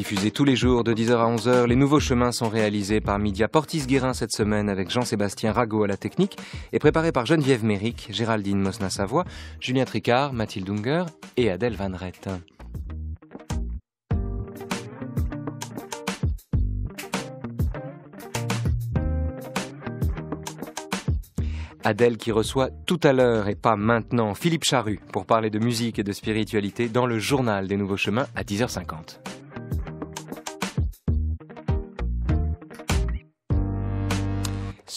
Diffusés tous les jours de 10h à 11h, les nouveaux chemins sont réalisés par Media Portis Guérin cette semaine avec Jean-Sébastien Rago à la technique et préparés par Geneviève Méric, Géraldine Mosna-Savoie, Julien Tricard, Mathilde Unger et Adèle Van Rett. Adèle qui reçoit tout à l'heure et pas maintenant Philippe Charru pour parler de musique et de spiritualité dans le journal des Nouveaux Chemins à 10h50.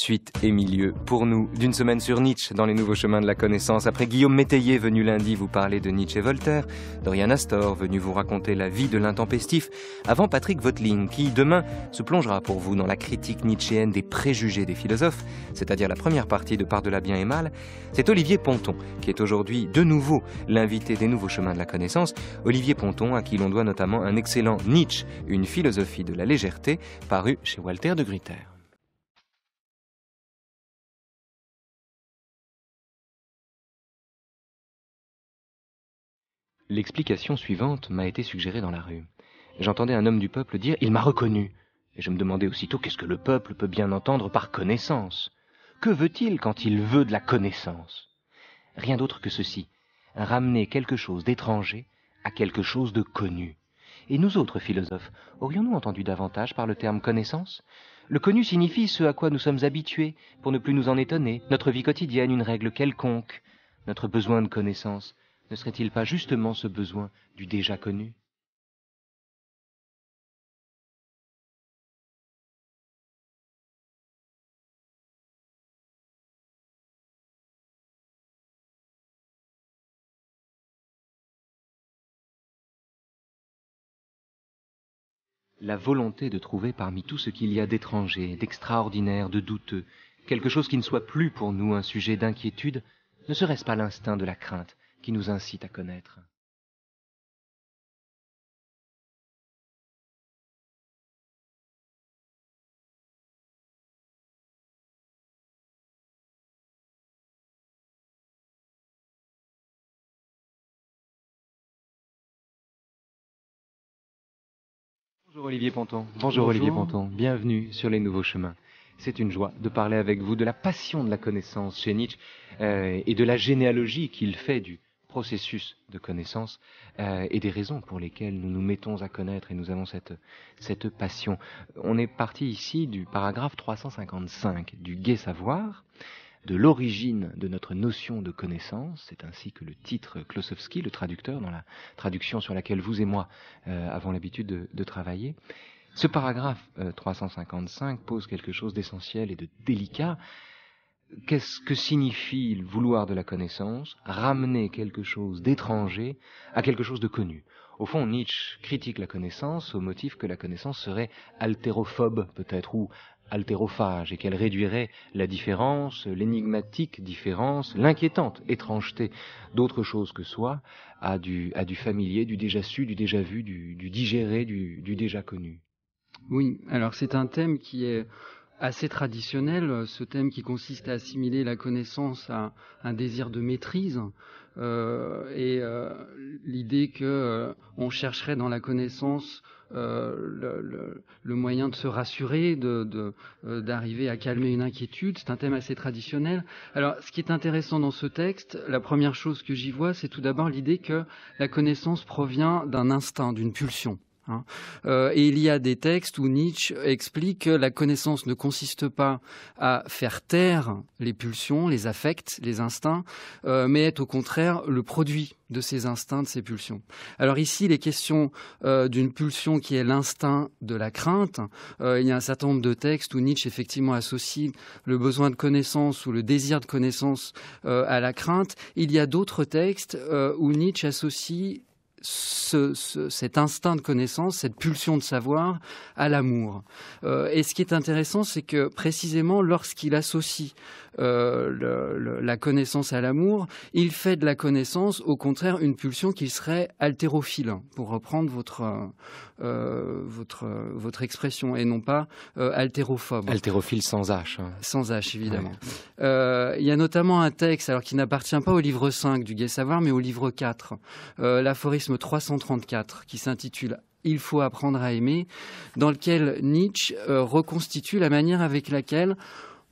Suite et milieu pour nous d'une semaine sur Nietzsche dans les nouveaux chemins de la connaissance. Après Guillaume Métayer venu lundi vous parler de Nietzsche et Voltaire, Dorian Astor venu vous raconter la vie de l'intempestif, avant Patrick Votling qui demain se plongera pour vous dans la critique nietzschéenne des préjugés des philosophes, c'est-à-dire la première partie de par la bien et mal. C'est Olivier Ponton qui est aujourd'hui de nouveau l'invité des nouveaux chemins de la connaissance. Olivier Ponton à qui l'on doit notamment un excellent Nietzsche, une philosophie de la légèreté, parue chez Walter de Gritter. L'explication suivante m'a été suggérée dans la rue. J'entendais un homme du peuple dire ⁇ Il m'a reconnu !⁇ Et je me demandais aussitôt qu'est-ce que le peuple peut bien entendre par connaissance. Que veut-il quand il veut de la connaissance Rien d'autre que ceci, ramener quelque chose d'étranger à quelque chose de connu. Et nous autres philosophes, aurions-nous entendu davantage par le terme connaissance Le connu signifie ce à quoi nous sommes habitués, pour ne plus nous en étonner, notre vie quotidienne, une règle quelconque. Notre besoin de connaissance ne serait-il pas justement ce besoin du déjà connu la volonté de trouver parmi tout ce qu'il y a d'étranger, d'extraordinaire, de douteux, quelque chose qui ne soit plus pour nous un sujet d'inquiétude, ne serait-ce pas l'instinct de la crainte, qui nous incite à connaître. Bonjour Olivier Ponton. Bonjour, Olivier Ponton. Bienvenue sur les nouveaux chemins. C'est une joie de parler avec vous de la passion de la connaissance chez Nietzsche euh, et de la généalogie qu'il fait du, processus de connaissance euh, et des raisons pour lesquelles nous nous mettons à connaître et nous avons cette, cette passion. On est parti ici du paragraphe 355 du Gai Savoir, de l'origine de notre notion de connaissance, c'est ainsi que le titre Klosowski, le traducteur, dans la traduction sur laquelle vous et moi euh, avons l'habitude de, travailler. Ce paragraphe 355 euh, pose quelque chose d'essentiel et de délicat, qu'est-ce que signifie le vouloir de la connaissance, ramener quelque chose d'étranger à quelque chose de connu. Au fond, Nietzsche critique la connaissance au motif que la connaissance serait altérophobe peut-être ou altérophage et qu'elle réduirait la différence, l'énigmatique différence, l'inquiétante étrangeté d'autre chose que soi à du, à du familier, du déjà su, du déjà vu, du, du digéré, du, du déjà connu. Oui, alors c'est un thème qui est assez traditionnel, euh, ce thème qui consiste à assimiler la connaissance à un désir de maîtrise euh, et euh, l'idée que euh, on chercherait dans la connaissance le, moyen de se rassurer, d'arriver à calmer une inquiétude. C'est un thème assez traditionnel. Alors, ce qui est intéressant dans ce texte, la première chose que j'y vois, c'est tout d'abord l'idée que la connaissance provient d'un instinct, d'une pulsion. Hein. Euh, et il y a des textes où Nietzsche explique que la connaissance ne consiste pas à faire taire les pulsions, les affects, les instincts, euh, mais est au contraire le produit de ces instincts, de ces pulsions. Alors ici, les questions euh, d'une pulsion qui est l'instinct de la crainte. il y a un certain nombre de textes où Nietzsche effectivement associe le besoin de connaissance ou le désir de connaissance à la crainte. Il y a d'autres textes où Nietzsche associe cet instinct de connaissance, cette pulsion de savoir à l'amour. Euh, et ce qui est intéressant, c'est que précisément lorsqu'il associe euh, la connaissance à l'amour, il fait de la connaissance, au contraire, une pulsion qui serait altérophile, pour reprendre euh, votre, votre, expression, et non pas altérophobe. Altérophile sans H. Hein. Sans H, évidemment. Il y a notamment un texte, alors qui n'appartient pas au livre 5 du Gai Savoir, mais au livre 4, l'aphorisme 334 qui s'intitule il faut apprendre à aimer, dans lequel Nietzsche euh, reconstitue la manière avec laquelle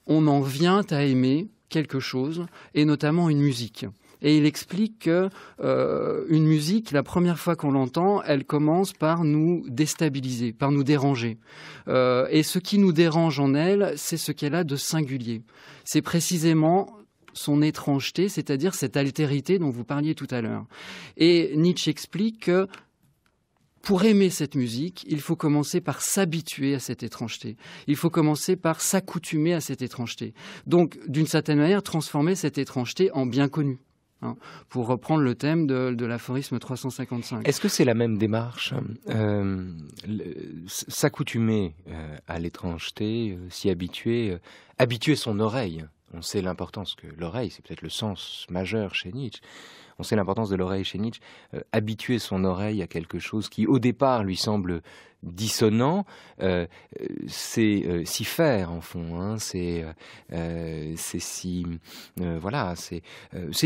on en vient à aimer quelque chose, et notamment une musique. Et il explique que euh, musique, la première fois qu'on l'entend, elle commence par nous déstabiliser, par nous déranger. Euh, et ce qui nous dérange en elle, c'est ce qu'elle a de singulier. C'est précisément son étrangeté, c'est-à-dire cette altérité dont vous parliez tout à l'heure. Et Nietzsche explique que pour aimer cette musique, il faut commencer par s'habituer à cette étrangeté. Il faut commencer par s'accoutumer à cette étrangeté. Donc, d'une certaine manière, transformer cette étrangeté en bien connu. Hein, pour reprendre le thème de, l'aphorisme 355. Est-ce que c'est la même démarche euh, S'accoutumer euh, à l'étrangeté, euh, s'y habituer, habituer son oreille on sait l'importance que l'oreille, c'est peut-être le sens majeur chez Nietzsche, on sait l'importance de l'oreille chez Nietzsche, euh, habituer son oreille à quelque chose qui au départ lui semble dissonant, euh, euh, c'est s'y faire en fond, hein. c'est s'y voilà, c'est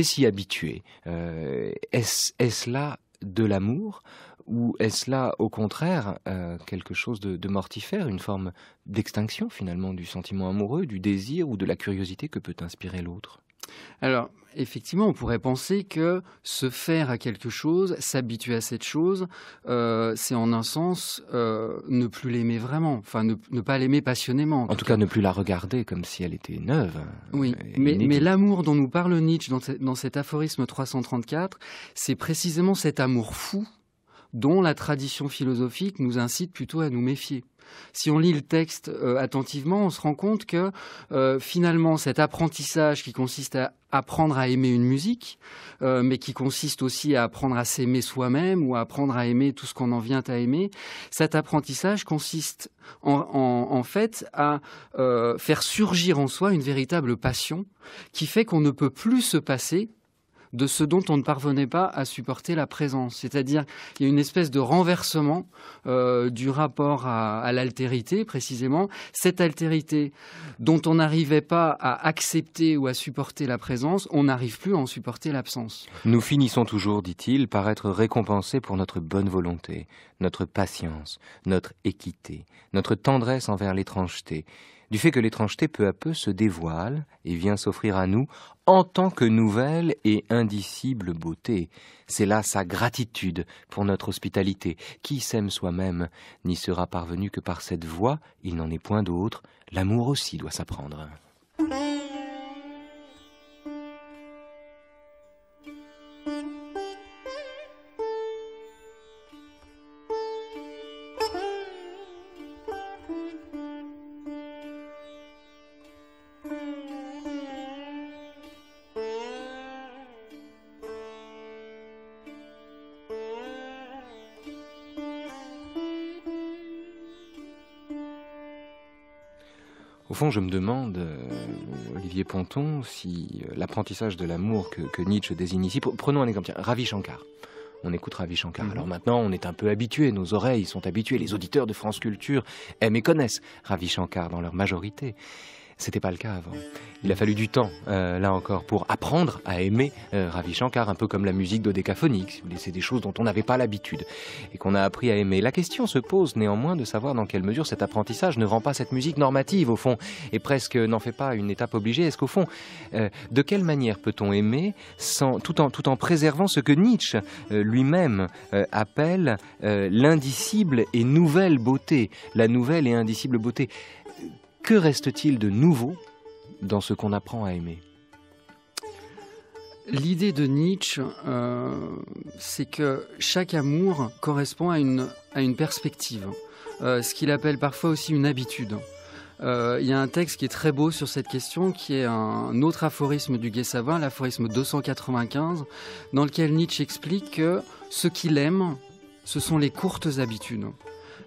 s'y habituer. est-ce là de l'amour ou est-ce là, au contraire, euh, quelque chose de, mortifère, une forme d'extinction finalement du sentiment amoureux, du désir ou de la curiosité que peut inspirer l'autre alors, effectivement, on pourrait penser que se faire à quelque chose, s'habituer à cette chose, euh, c'est en un sens euh, ne plus l'aimer vraiment, enfin ne, pas l'aimer passionnément. En, tout cas, ne plus la regarder comme si elle était neuve. Oui, mais, mais l'amour dont nous parle Nietzsche dans, dans cet aphorisme 334, c'est précisément cet amour fou dont la tradition philosophique nous incite plutôt à nous méfier. Si on lit le texte euh, attentivement, on se rend compte que euh, finalement cet apprentissage qui consiste à apprendre à aimer une musique, euh, mais qui consiste aussi à apprendre à s'aimer soi-même ou à apprendre à aimer tout ce qu'on en vient à aimer, cet apprentissage consiste en fait à faire surgir en soi une véritable passion qui fait qu'on ne peut plus se passer de ce dont on ne parvenait pas à supporter la présence. C'est-à-dire il y a une espèce de renversement euh, du rapport à l'altérité, précisément. Cette altérité dont on n'arrivait pas à accepter ou à supporter la présence, on n'arrive plus à en supporter l'absence. Nous finissons toujours, dit-il, par être récompensés pour notre bonne volonté, notre patience, notre équité, notre tendresse envers l'étrangeté du fait que l'étrangeté peu à peu se dévoile et vient s'offrir à nous en tant que nouvelle et indicible beauté. C'est là sa gratitude pour notre hospitalité. Qui s'aime soi-même n'y sera parvenu que par cette voie, il n'en est point d'autre, l'amour aussi doit s'apprendre. Au fond, je me demande, euh, Olivier Ponton, si euh, l'apprentissage de l'amour que, Nietzsche désigne ici, prenons un exemple, Ravi Shankar. On écoute Ravi Shankar. Mhm. Alors maintenant, on est un peu habitué, nos oreilles sont habituées, les auditeurs de France Culture aiment et connaissent Ravi Shankar dans leur majorité. C'était pas le cas avant. Il a fallu du temps, euh, là encore, pour apprendre à aimer euh, Ravi Shankar, un peu comme la musique dodécaphonique. c'est des choses dont on n'avait pas l'habitude et qu'on a appris à aimer. La question se pose néanmoins de savoir dans quelle mesure cet apprentissage ne rend pas cette musique normative, au fond, et presque n'en fait pas une étape obligée. Est-ce qu'au fond, euh, de quelle manière peut-on aimer tout, en, tout en préservant ce que Nietzsche lui-même appelle l'indicible et nouvelle beauté La nouvelle et indicible beauté que reste-t-il de nouveau dans ce qu'on apprend à aimer L'idée de Nietzsche, euh, c'est que chaque amour correspond à une, perspective, euh, ce qu'il appelle parfois aussi une habitude. Euh, il y a un texte qui est très beau sur cette question, qui est un autre aphorisme du Gai l'aphorisme 295, dans lequel Nietzsche explique que ce qu'il aime, ce sont les courtes habitudes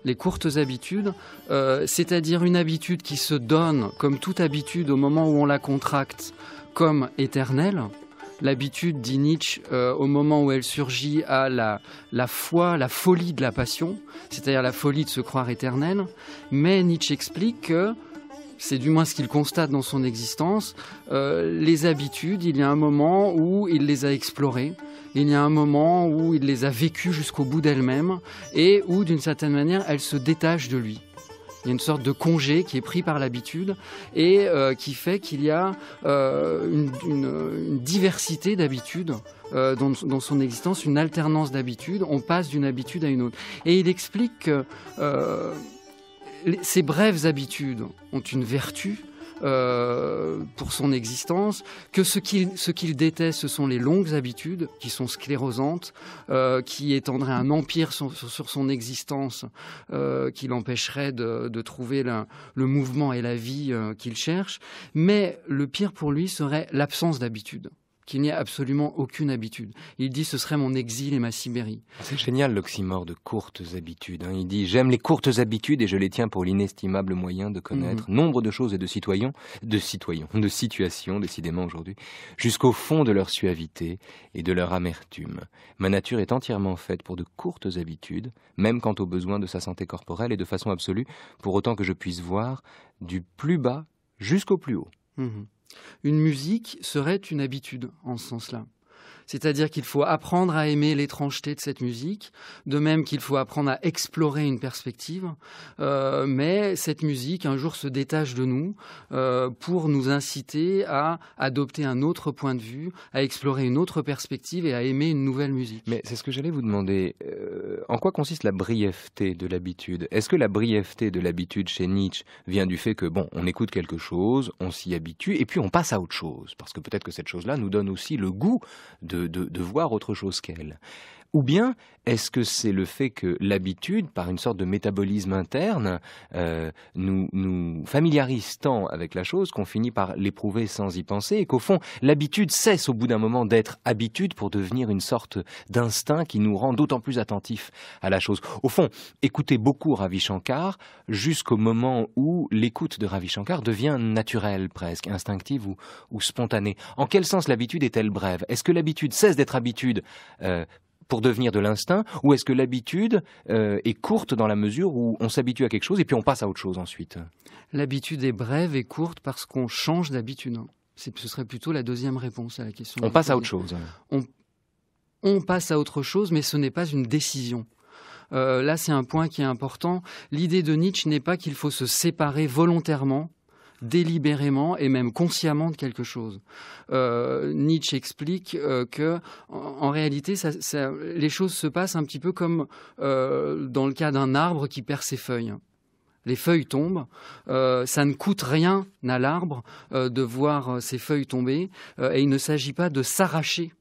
les courtes habitudes, euh, c'est-à-dire une habitude qui se donne, comme toute habitude au moment où on la contracte, comme éternelle. L'habitude, dit Nietzsche, euh, au moment où elle surgit, à la, la foi, la folie de la passion, c'est-à-dire la folie de se croire éternelle. Mais Nietzsche explique que c'est du moins ce qu'il constate dans son existence, euh, les habitudes, il y a un moment où il les a explorées, il y a un moment où il les a vécues jusqu'au bout d'elle-même et où, d'une certaine manière, elles se détachent de lui. Il y a une sorte de congé qui est pris par l'habitude et euh, qui fait qu'il y a euh, une, diversité d'habitudes euh, dans, son existence, une alternance d'habitudes. On passe d'une habitude à une autre. Et il explique que ces brèves habitudes ont une vertu euh, pour son existence, que ce qu'il ce déteste, ce sont les longues habitudes qui sont sclérosantes, euh, qui étendraient un empire sur, son existence, euh, qui l'empêcherait de, de, trouver le mouvement et la vie qu'il cherche. Mais le pire pour lui serait l'absence d'habitude qu'il n'y a absolument aucune habitude. Il dit ce serait mon exil et ma Sibérie. C'est génial l'oxymore de courtes habitudes. Hein. Il dit j'aime les courtes habitudes et je les tiens pour l'inestimable moyen de connaître mhm. nombre de choses et de citoyens, de citoyens, de situations décidément aujourd'hui, jusqu'au fond de leur suavité et de leur amertume. Ma nature est entièrement faite pour de courtes habitudes, même quant aux besoins de sa santé corporelle et de façon absolue, pour autant que je puisse voir du plus bas jusqu'au plus haut. Mhm. Une musique serait une habitude en ce sens-là. C'est-à-dire qu'il faut apprendre à aimer l'étrangeté de cette musique, de même qu'il faut apprendre à explorer une perspective. Euh, mais cette musique, un jour, se détache de nous euh, pour nous inciter à adopter un autre point de vue, à explorer une autre perspective et à aimer une nouvelle musique. Mais c'est ce que j'allais vous demander. Euh, en quoi consiste la brièveté de l'habitude Est-ce que la brièveté de l'habitude chez Nietzsche vient du fait que, bon, on écoute quelque chose, on s'y habitue, et puis on passe à autre chose Parce que peut-être que cette chose-là nous donne aussi le goût de de, voir autre chose qu'elle. Ou bien est-ce que c'est le fait que l'habitude, par une sorte de métabolisme interne, euh, nous, familiarise tant avec la chose qu'on finit par l'éprouver sans y penser et qu'au fond, l'habitude cesse au bout d'un moment d'être habitude pour devenir une sorte d'instinct qui nous rend d'autant plus attentifs à la chose. Au fond, écoutez beaucoup Ravi Shankar jusqu'au moment où l'écoute de Ravi Shankar devient naturelle presque, instinctive ou, spontanée. En quel sens l'habitude est-elle brève Est-ce que l'habitude cesse d'être habitude euh, pour devenir de l'instinct ou est-ce que l'habitude euh, est courte dans la mesure où on s'habitue à quelque chose et puis on passe à autre chose ensuite L'habitude est brève et courte parce qu'on change d'habitude. Hein. Ce serait plutôt la deuxième réponse à la question. On passe à autre chose. On, passe à autre chose, mais ce n'est pas une décision. Euh, là, c'est un point qui est important. L'idée de Nietzsche n'est pas qu'il faut se séparer volontairement délibérément et même consciemment de quelque chose. Euh, Nietzsche explique euh, que, en, réalité, les choses se passent un petit peu comme euh, dans le cas d'un arbre qui perd ses feuilles les feuilles tombent. ça ne coûte rien à l'arbre de voir ses feuilles tomber, et il ne s'agit pas de s'arracher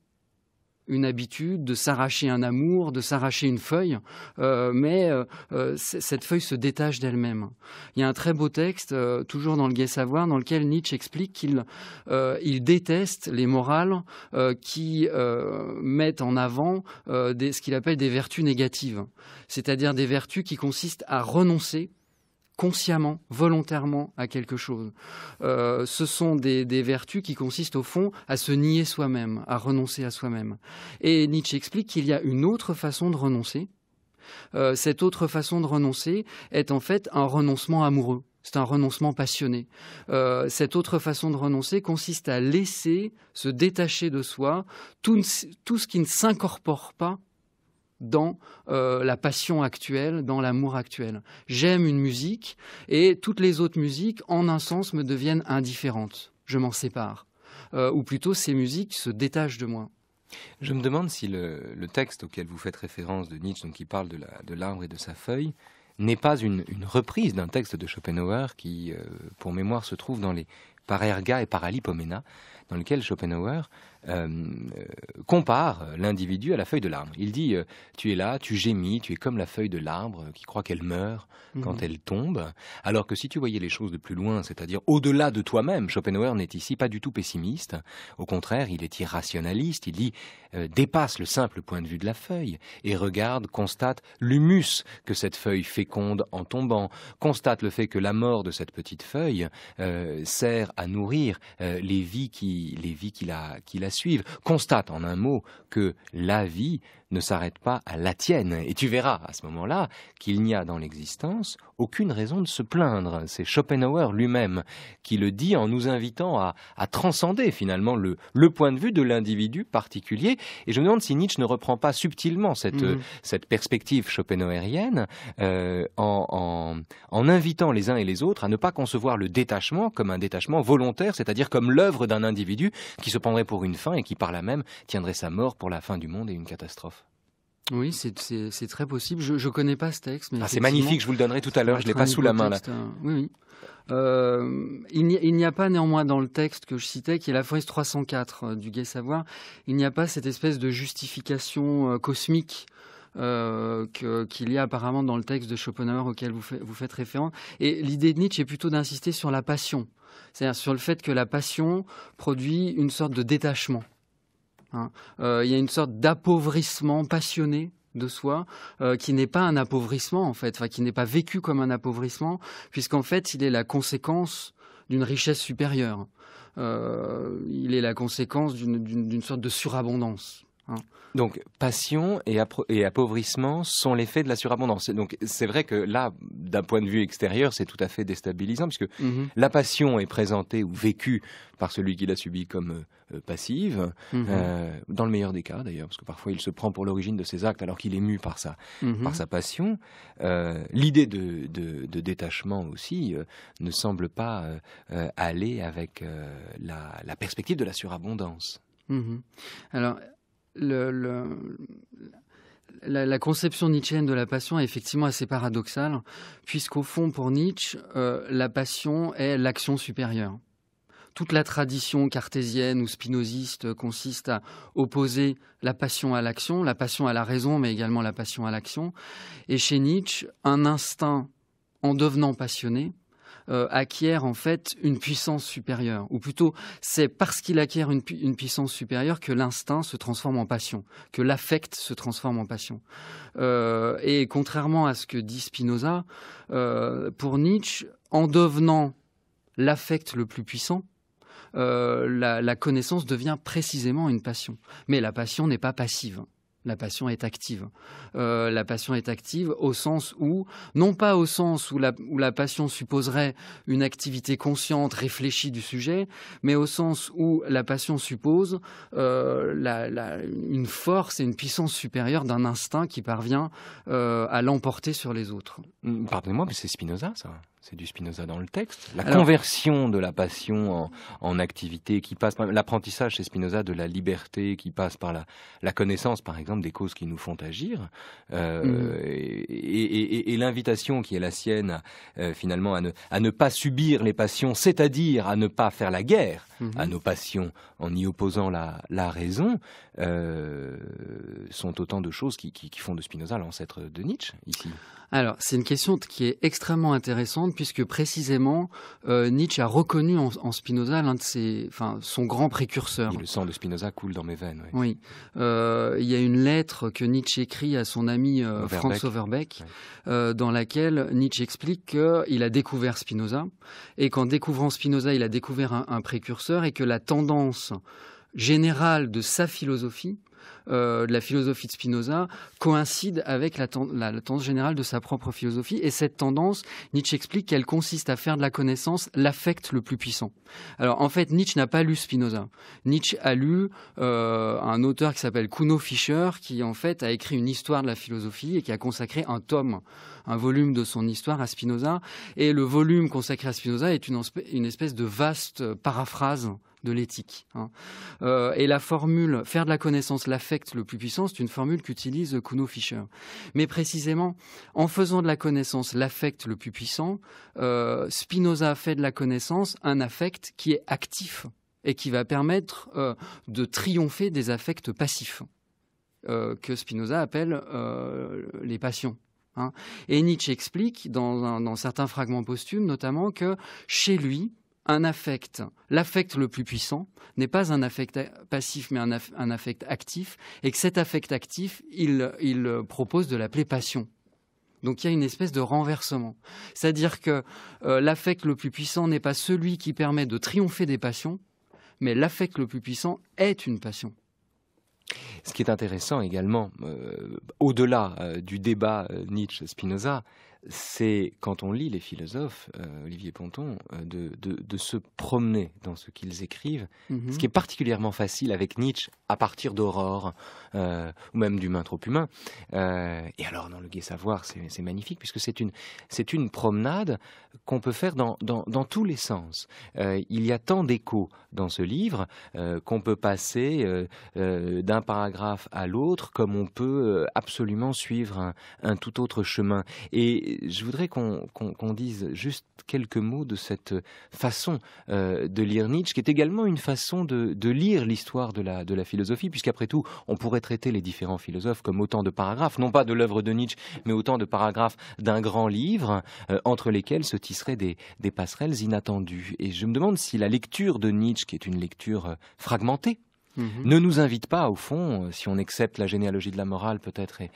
une habitude, de s'arracher un amour, de s'arracher une feuille, euh, mais euh, euh, cette feuille se détache d'elle-même. Il y a un très beau texte, toujours dans le Gai Savoir, dans lequel Nietzsche explique qu'il il déteste les morales qui mettent en avant ce qu'il appelle des vertus négatives, c'est-à-dire des vertus qui consistent à renoncer consciemment, volontairement à quelque chose. Euh, ce sont des, vertus qui consistent au fond à se nier soi-même, à renoncer à soi-même. Et Nietzsche explique qu'il y a une autre façon de renoncer. Euh, cette autre façon de renoncer est en fait un renoncement amoureux. C'est un renoncement passionné. Euh, cette autre façon de renoncer consiste à laisser se détacher de soi tout ce qui ne s'incorpore pas dans euh, la passion actuelle, dans l'amour actuel. J'aime une musique et toutes les autres musiques, en un sens, me deviennent indifférentes. Je m'en sépare. Euh, ou plutôt, ces musiques se détachent de moi. Je me demande si le, texte auquel vous faites référence de Nietzsche, qui parle de l'arbre et de sa feuille, n'est pas une, reprise d'un texte de Schopenhauer qui, euh, pour mémoire, se trouve dans les Parerga et Paralipomena, dans lequel Schopenhauer euh, compare l'individu à la feuille de l'arbre. Il dit euh, Tu es là, tu gémis, tu es comme la feuille de l'arbre qui croit qu'elle meurt mhm. quand elle tombe. Alors que si tu voyais les choses de plus loin, c'est-à-dire au-delà de toi-même, Schopenhauer n'est ici pas du tout pessimiste. Au contraire, il est irrationaliste. Il dit euh, dépasse le simple point de vue de la feuille et regarde, constate l'humus que cette feuille féconde en tombant, constate le fait que la mort de cette petite feuille sert à nourrir les vies qui les qu'il a qu'il a constate en un mot que la vie ne s'arrête pas à la tienne. Et tu verras à ce moment-là qu'il n'y a dans l'existence aucune raison de se plaindre. C'est Schopenhauer lui-même qui le dit en nous invitant à, transcender finalement le, point de vue de l'individu particulier. Et je me demande si Nietzsche ne reprend pas subtilement cette, mhm. perspective schopenhauerienne euh, en, en invitant les uns et les autres à ne pas concevoir le détachement comme un détachement volontaire, c'est-à-dire comme l'œuvre d'un individu qui se prendrait pour une fin et qui par là même tiendrait sa mort pour la fin du monde et une catastrophe. Oui, c'est très possible. Je ne connais pas ce texte. mais ah, c'est magnifique, je vous le donnerai tout à l'heure, je ne l'ai pas sous la main. Là. Hein. Euh, il n'y a pas néanmoins dans le texte que je citais, qui est la phrase 304 euh, du Gai Savoir, il n'y a pas cette espèce de justification euh, cosmique qu'il y a apparemment dans le texte de Schopenhauer auquel vous, vous faites référence. Et l'idée de Nietzsche est plutôt d'insister sur la passion, c'est-à-dire sur le fait que la passion produit une sorte de détachement. Hein. Euh, il y a une sorte d'appauvrissement passionné de soi, euh, qui n'est pas un appauvrissement en fait, qui n'est pas vécu comme un appauvrissement, puisqu'en fait il est la conséquence d'une richesse supérieure. Euh, il est la conséquence d'une sorte de surabondance. Hein. Donc passion et, appauvrissement sont l'effet de la surabondance. Donc c'est vrai que là, d'un point de vue extérieur, c'est tout à fait déstabilisant puisque que mhm. la passion est présentée ou vécue par celui qui l'a subie comme euh, euh, passive, mhm. euh, dans le meilleur des cas d'ailleurs, parce que parfois il se prend pour l'origine de ses actes alors qu'il est mu par sa, mhm. par sa passion. L'idée de, détachement aussi ne semble pas aller avec la, la, perspective de la surabondance. Alors, la, conception nietzschéenne de la passion est effectivement assez paradoxale, puisqu'au fond, pour Nietzsche, euh, la passion est l'action supérieure. Toute la tradition cartésienne ou spinoziste consiste à opposer la passion à l'action, la passion à la raison, mais également la passion à l'action. Et chez Nietzsche, un instinct, en devenant passionné, euh, acquiert en fait une puissance supérieure, ou plutôt c'est parce qu'il acquiert une, puissance supérieure que l'instinct se transforme en passion, que l'affect se transforme en passion. Euh, et contrairement à ce que dit Spinoza, euh, pour Nietzsche, en devenant l'affect le plus puissant, la connaissance devient précisément une passion. Mais la passion n'est pas passive la passion est active. Euh, la passion est active au sens où, non pas au sens où la, passion supposerait une activité consciente, réfléchie du sujet, mais au sens où la passion suppose euh, une force et une puissance supérieure d'un instinct qui parvient euh, à l'emporter sur les autres. Hum, pardonnez-moi, mais c'est Spinoza, ça c'est du Spinoza dans le texte, la conversion de la passion en, activité qui passe par l'apprentissage chez Spinoza de la liberté qui passe par la, connaissance, par exemple, des causes qui nous font agir, euh, mhm. et, l'invitation qui est la sienne, euh, finalement, à ne, pas subir les passions, c'est-à-dire à ne pas faire la guerre mhm. à nos passions en y opposant la, raison, euh, sont autant de choses qui, qui font de Spinoza l'ancêtre de Nietzsche, ici. Alors, c'est une question qui est extrêmement intéressante puisque précisément euh, Nietzsche a reconnu en, Spinoza l'un de ses, enfin, son grand précurseur. le sang de Spinoza coule dans mes veines. Oui. Euh, il y a une lettre que Nietzsche écrit à son ami euh, Franz Overbeck, dans laquelle Nietzsche explique qu'il a découvert Spinoza et qu'en découvrant Spinoza, il a découvert un précurseur et que la tendance générale de sa philosophie euh, de la philosophie de Spinoza coïncide avec la, tendance générale de sa propre philosophie. Et cette tendance, Nietzsche explique qu'elle consiste à faire de la connaissance l'affect le plus puissant. Alors en fait, Nietzsche n'a pas lu Spinoza. Nietzsche a lu euh, un auteur qui s'appelle Kuno Fischer, qui en fait a écrit une histoire de la philosophie et qui a consacré un tome, un volume de son histoire à Spinoza. Et le volume consacré à Spinoza est une espèce de vaste paraphrase de l'éthique. Hein. Euh, et la formule faire de la connaissance l'affect le plus puissant, c'est une formule qu'utilise Kuno Fischer. Mais précisément, en faisant de la connaissance l'affect le plus puissant, euh, Spinoza fait de la connaissance un affect qui est actif et qui va permettre euh, de triompher des affects passifs que Spinoza appelle les passions. Hein. Et Nietzsche explique, dans certains fragments posthumes notamment, que chez lui, un affect, l'affect le plus puissant, n'est pas un affect passif, mais un, affect actif, et que cet affect actif, il, propose de l'appeler passion. Donc il y a une espèce de renversement. C'est-à-dire que euh, l'affect le plus puissant n'est pas celui qui permet de triompher des passions, mais l'affect le plus puissant est une passion. Ce qui est intéressant également, euh, au-delà euh, du débat Nietzsche-Spinoza, c'est quand on lit les philosophes, euh, Olivier Ponton, euh, de, se promener dans ce qu'ils écrivent, mhm. ce qui est particulièrement facile avec Nietzsche à partir d'Aurore, euh, ou même d'Humain trop humain. et alors dans le Gai Savoir, c'est magnifique, puisque c'est une, promenade qu'on peut faire dans, tous les sens. il y a tant d'échos dans ce livre qu'on peut passer d'un paragraphe à l'autre, comme on peut absolument suivre un, un tout autre chemin. Et je voudrais qu'on dise juste quelques mots de cette façon euh, de lire Nietzsche, qui est également une façon de, lire l'histoire de la, philosophie, puisqu'après tout, on pourrait traiter les différents philosophes comme autant de paragraphes, non pas de l'œuvre de Nietzsche, mais autant de paragraphes d'un grand livre, euh, entre lesquels se tisseraient des, des passerelles inattendues. Et je me demande si la lecture de Nietzsche, qui est une lecture euh, fragmentée, Mhm. ne nous invite pas, au fond, euh, si on accepte la généalogie de la morale peut-être, et,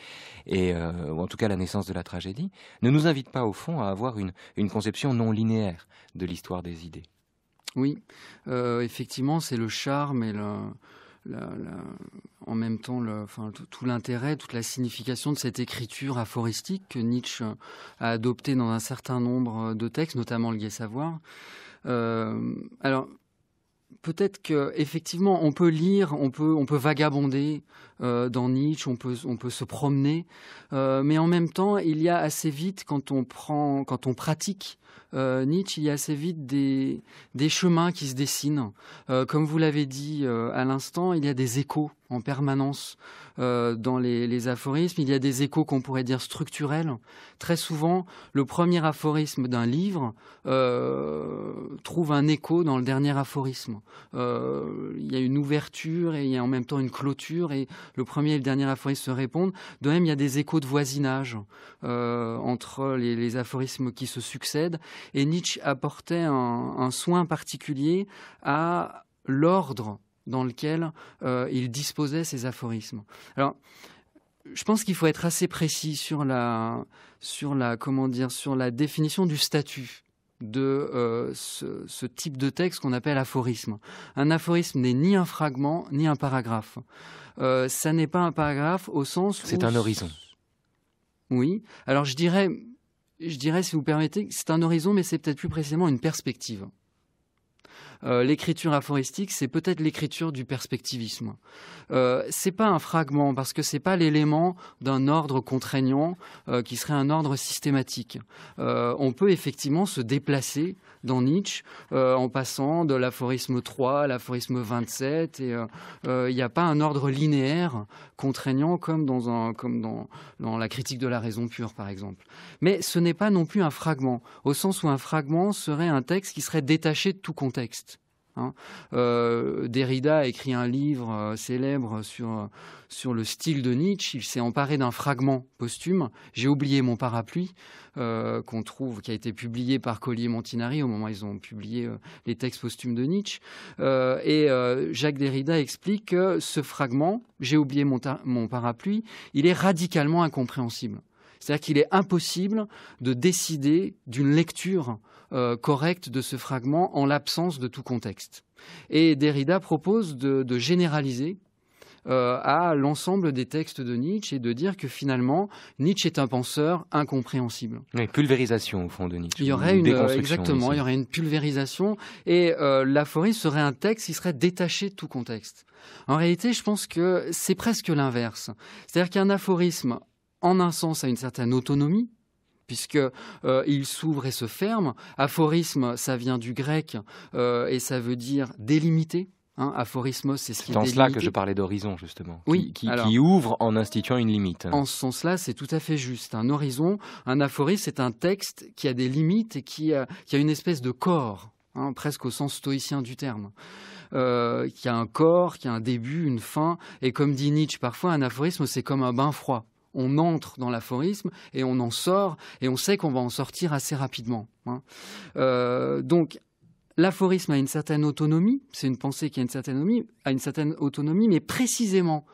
euh, ou en tout cas la naissance de la tragédie, ne nous invite pas, au fond, à avoir une, conception non linéaire de l'histoire des idées. Oui, euh, effectivement, c'est le charme et en même temps tout l'intérêt, toute la signification de cette écriture aphoristique que Nietzsche a adoptée dans un certain nombre de textes, notamment le Gai Savoir. alors, peut-être que effectivement on peut lire, on peut on peut vagabonder, euh, dans Nietzsche, on peut, on peut se promener. Euh, mais en même temps, il y a assez vite, quand on, prend, quand on pratique euh, Nietzsche, il y a assez vite des, des chemins qui se dessinent. comme vous l'avez dit à l'instant, il y a des échos en permanence dans les, les, aphorismes. Il y a des échos qu'on pourrait dire structurels. Très souvent, le premier aphorisme d'un livre trouve un écho dans le dernier aphorisme. il y a une ouverture et il y a en même temps une clôture et le premier et le dernier aphorisme se répondent. De même, il y a des échos de voisinage euh, entre les, aphorismes qui se succèdent. Et Nietzsche apportait un, soin particulier à l'ordre dans lequel euh, il disposait ses aphorismes. Alors, je pense qu'il faut être assez précis sur la, sur la, comment dire, sur la définition du statut de euh, ce, type de texte qu'on appelle aphorisme. Un aphorisme n'est ni un fragment ni un paragraphe. Euh, ça n'est pas un paragraphe au sens. où... C'est un horizon. Oui. Alors je dirais, je dirais si vous permettez, c'est un horizon, mais c'est peut-être plus précisément une perspective. Euh, l'écriture aphoristique, c'est peut-être l'écriture du perspectivisme. Ce euh, c'est pas un fragment parce que c'est pas l'élément d'un ordre contraignant euh, qui serait un ordre systématique. on peut effectivement se déplacer dans Nietzsche, euh, en passant de l'aphorisme 3 à l'aphorisme 27. Euh, euh, il n'y a pas un ordre linéaire contraignant comme dans la critique de la raison pure, par exemple. Mais ce n'est pas non plus un fragment, au sens où un fragment serait un texte qui serait détaché de tout contexte. Hein. Euh, Derrida a écrit un livre euh, célèbre sur, le style de Nietzsche. Il s'est emparé d'un fragment posthume, J'ai oublié mon parapluie, euh, qu'on trouve, qui a été publié par Collier Montinari au moment où ils ont publié les textes posthumes de Nietzsche. et Jacques Derrida explique que ce fragment, J'ai oublié mon, mon parapluie, il est radicalement incompréhensible. C'est-à-dire qu'il est impossible de décider d'une lecture euh, correcte de ce fragment en l'absence de tout contexte. Et Derrida propose de, généraliser euh, à l'ensemble des textes de Nietzsche et de dire que finalement Nietzsche est un penseur incompréhensible. Une pulvérisation au fond de Nietzsche. Il y aurait une, exactement, il y aurait une pulvérisation et euh, l'aphorisme serait un texte qui serait détaché de tout contexte. En réalité, je pense que c'est presque l'inverse. C'est-à-dire qu'un aphorisme en un sens à une certaine autonomie, puisque euh, il s'ouvre et se ferme. Aphorisme, ça vient du grec euh, et ça veut dire délimiter. Hein. aphorismos, c'est ce qui est dans cela que je parlais d'horizon, justement. Oui, qui, ouvre en instituant une limite. En ce sens-là, c'est tout à fait juste. Un horizon, un aphorisme, c'est un texte qui a des limites et qui euh, a, une espèce de corps, hein, presque au sens stoïcien du terme. qui a un corps, qui a un début, une fin. Et comme dit Nietzsche parfois, un aphorisme, c'est comme un bain froid on entre dans l'aphorisme et on en sort, et on sait qu'on va en sortir assez rapidement. Hein. Euh, donc, l'aphorisme a une certaine autonomie, c'est une pensée qui a une certaine autonomie, mais précisément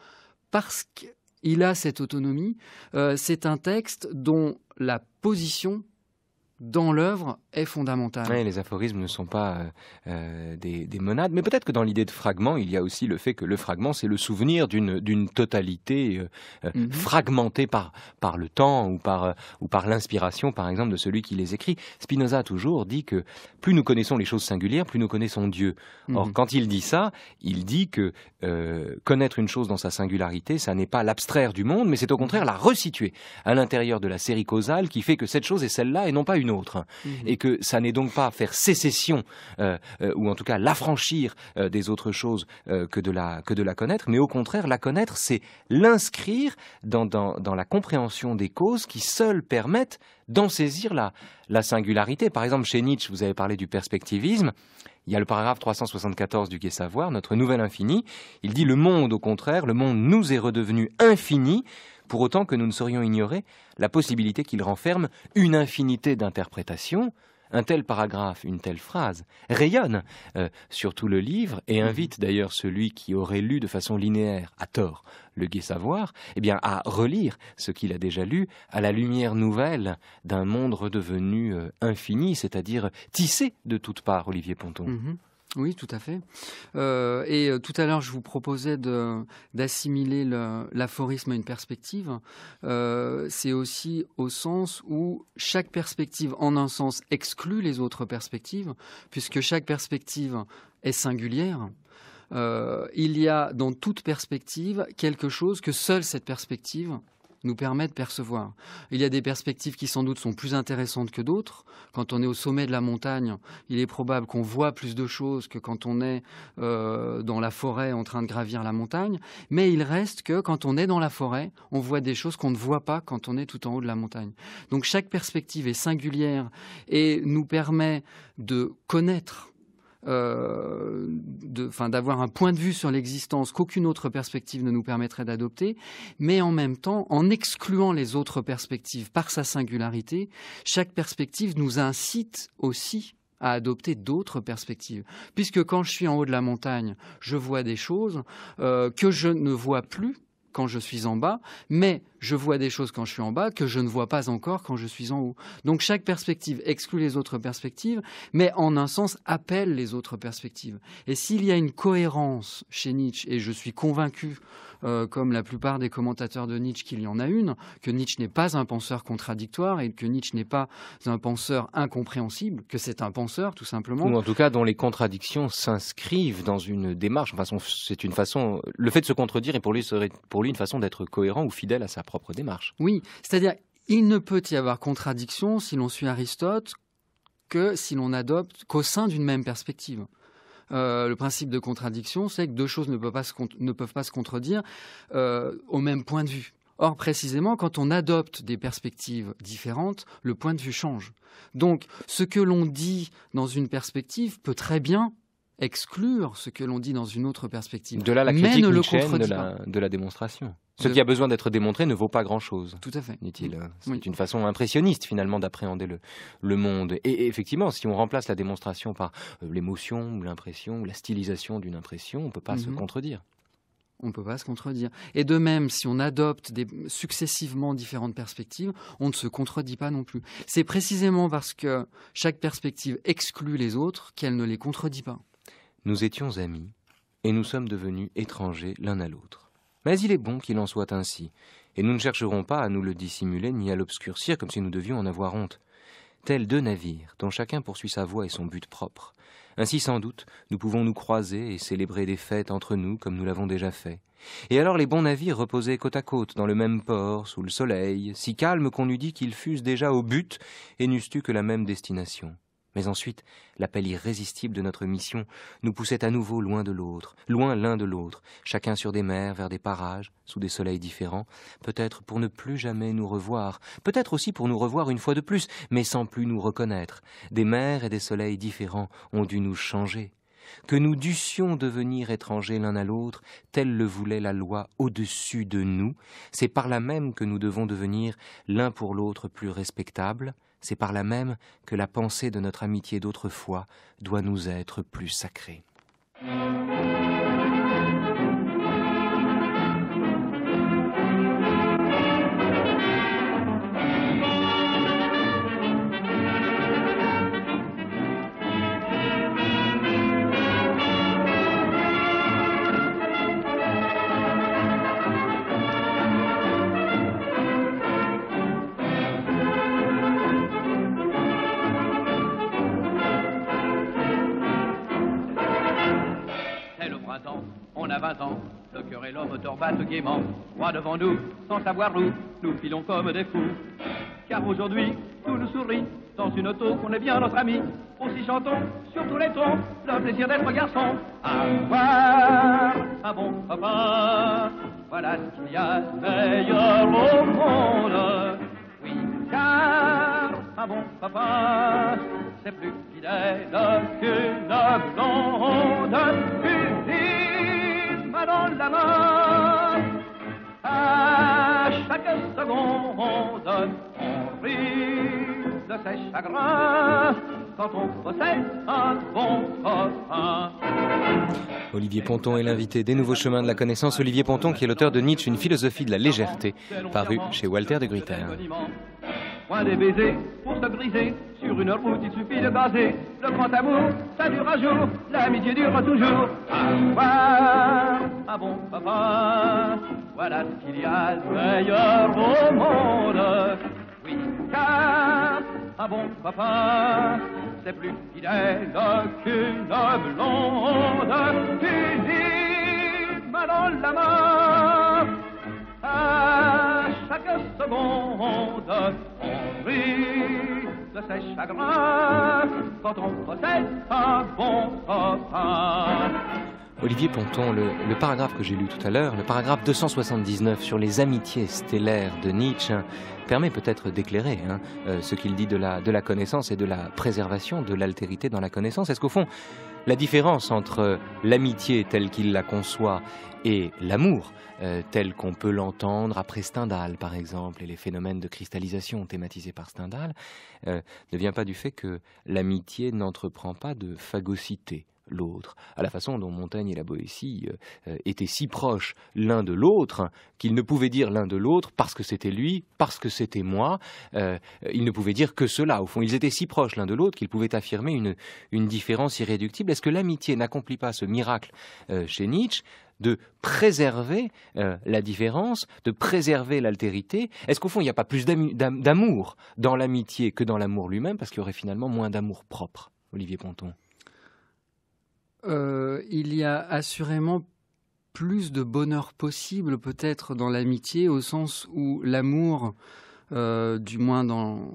parce qu'il a cette autonomie, euh, c'est un texte dont la position dans l'œuvre est fondamentale. les aphorismes ne sont pas euh, euh, des, des, monades, mais peut-être que dans l'idée de fragment, il y a aussi le fait que le fragment, c'est le souvenir d'une totalité euh, mhm. fragmentée par, par le temps ou par, ou par l'inspiration, par exemple, de celui qui les écrit. Spinoza toujours dit que plus nous connaissons les choses singulières, plus nous connaissons Dieu. Or, mhm. quand il dit ça, il dit que connaître une chose dans sa singularité, ça n'est pas l'abstraire du monde, mais c'est au contraire la resituer à l'intérieur de la série causale qui fait que cette chose est celle-là et non pas une Mhm. Et que ça n'est donc pas faire sécession, euh, euh, ou en tout cas l'affranchir euh, des autres choses que, de la, connaître, mais au contraire, la connaître, c'est l'inscrire dans, la compréhension des causes qui seules permettent d'en saisir la, la singularité. Par exemple, chez Nietzsche, vous avez parlé du perspectivisme. Il y a le paragraphe 374 du Gai Savoir, notre nouvel infini. Il dit le monde, au contraire, le monde nous est redevenu infini pour autant que nous ne saurions ignorer la possibilité qu'il renferme une infinité d'interprétations. Un tel paragraphe, une telle phrase rayonne euh, sur tout le livre et invite mm-hmm. d'ailleurs celui qui aurait lu de façon linéaire, à tort, le Gai Savoir, eh bien, à relire ce qu'il a déjà lu à la lumière nouvelle d'un monde redevenu euh, infini, c'est-à-dire tissé de toutes parts, Olivier Ponton. Mm-hmm. Oui, tout à fait. Euh, et euh, tout à l'heure, je vous proposais d'assimiler l'aphorisme à une perspective. Euh, c'est aussi au sens où chaque perspective, en un sens, exclut les autres perspectives, puisque chaque perspective est singulière. il y a dans toute perspective quelque chose que seule cette perspective nous permet de percevoir. Il y a des perspectives qui sans doute sont plus intéressantes que d'autres. Quand on est au sommet de la montagne, il est probable qu'on voit plus de choses que quand on est euh, dans la forêt en train de gravir la montagne. Mais il reste que quand on est dans la forêt, on voit des choses qu'on ne voit pas quand on est tout en haut de la montagne. Donc chaque perspective est singulière et nous permet de connaître euh, d'avoir un point de vue sur l'existence qu'aucune autre perspective ne nous permettrait d'adopter, mais en même temps, en excluant les autres perspectives par sa singularité, chaque perspective nous incite aussi à adopter d'autres perspectives. Puisque quand je suis en haut de la montagne, je vois des choses euh, que je ne vois plus quand je suis en bas, mais je vois des choses quand je suis en bas que je ne vois pas encore quand je suis en haut. Donc chaque perspective exclut les autres perspectives, mais en un sens appelle les autres perspectives. Et s'il y a une cohérence chez Nietzsche, et je suis convaincu euh, comme la plupart des commentateurs de Nietzsche, qu'il y en a une, que Nietzsche n'est pas un penseur contradictoire et que Nietzsche n'est pas un penseur incompréhensible, que c'est un penseur tout simplement. Ou en tout cas dont les contradictions s'inscrivent dans une démarche. c'est une façon. Le fait de se contredire est pour lui, une façon d'être cohérent ou fidèle à sa propre démarche. Oui, c'est-à-dire il ne peut y avoir contradiction si l'on suit Aristote que si l'on adopte qu'au sein d'une même perspective. Euh, le principe de contradiction, c'est que deux choses ne peuvent pas se, contredire euh, au même point de vue. Or, précisément, quand on adopte des perspectives différentes, le point de vue change. Donc, ce que l'on dit dans une perspective peut très bien exclure ce que l'on dit dans une autre perspective. De là la le de, la, de la démonstration. Ce qui a besoin d'être démontré ne vaut pas grand-chose. Tout à fait. C'est une façon impressionniste finalement d'appréhender le, monde. Et, effectivement, si on remplace la démonstration par euh, l'émotion, l'impression, la stylisation d'une impression, on ne peut pas se mhm. contredire. On ne peut pas se contredire. Et de même, si on adopte successivement différentes perspectives, on ne se contredit pas non plus. C'est précisément parce que chaque perspective exclut les autres qu'elle ne les contredit pas. Nous étions amis, et nous sommes devenus étrangers l'un à l'autre. Mais il est bon qu'il en soit ainsi, et nous ne chercherons pas à nous le dissimuler ni à l'obscurcir comme si nous devions en avoir honte. Tels deux navires, dont chacun poursuit sa voie et son but propre. Ainsi, sans doute, nous pouvons nous croiser et célébrer des fêtes entre nous comme nous l'avons déjà fait. Et alors les bons navires reposaient côte à côte dans le même port, sous le soleil, si calmes qu'on eût dit qu'ils fussent déjà au but et n'eussent eu que la même destination. Mais ensuite, l'appel irrésistible de notre mission nous poussait à nouveau loin de l'autre, loin l'un de l'autre, chacun sur des mers, vers des parages, sous des soleils différents, peut-être pour ne plus jamais nous revoir, peut-être aussi pour nous revoir une fois de plus, mais sans plus nous reconnaître. Des mers et des soleils différents ont dû nous changer. Que nous dussions devenir étrangers l'un à l'autre, tel le voulait la loi au-dessus de nous, c'est par là même que nous devons devenir l'un pour l'autre plus respectables, c'est par là même que la pensée de notre amitié d'autrefois doit nous être plus sacrée. Roi devant nous, sans savoir où, nous filons comme des fous. Car aujourd'hui, tout nous sourit, dans une auto qu'on est bien notre ami. Aussi chantons, sur tous les tons, le plaisir d'être garçon. Avoir un bon papa, voilà ce qu'il y a de meilleur au monde. Oui, car un bon papa, c'est plus fidèle qu'une blonde. Une dans la main on de ses chagrins on possède bon Olivier Ponton est l'invité des Nouveaux Chemins de la Connaissance. Olivier Ponton, qui est l'auteur de Nietzsche, une philosophie de la légèreté, paru chez Walter de Gruyter. Point des baisers pour se briser sur une route, il suffit de baser. Le grand amour, ça dure un jour, l'amitié dure toujours. Ah revoir, ah bon papa, voilà ce qu'il y a de meilleur au monde. Oui, car un ah bon papa, c'est plus fidèle qu'une blonde. Tu dans la mort, à chaque seconde. Olivier Ponton, le, paragraphe que j'ai lu tout à l'heure, le paragraphe 279 sur les amitiés stellaires de Nietzsche, hein, permet peut-être d'éclairer hein, euh, ce qu'il dit de la, de la connaissance et de la préservation de l'altérité dans la connaissance. Est-ce qu'au fond, la différence entre l'amitié telle qu'il la conçoit et l'amour euh, tel qu'on peut l'entendre après Stendhal, par exemple, et les phénomènes de cristallisation thématisés par Stendhal, euh, ne vient pas du fait que l'amitié n'entreprend pas de phagocyté l'autre, à la façon dont Montaigne et la Boétie euh, euh, étaient si proches l'un de l'autre qu'ils ne pouvaient dire l'un de l'autre parce que c'était lui, parce que c'était moi, euh, ils ne pouvaient dire que cela. Au fond, ils étaient si proches l'un de l'autre qu'ils pouvaient affirmer une, différence irréductible. Est-ce que l'amitié n'accomplit pas ce miracle chez Nietzsche de préserver la différence, de préserver l'altérité Est-ce qu'au fond, il n'y a pas plus d'amour dans l'amitié que dans l'amour lui-même, parce qu'il y aurait finalement moins d'amour propre Olivier Ponton euh, il y a assurément plus de bonheur possible peut-être dans l'amitié au sens où l'amour, euh, du moins dans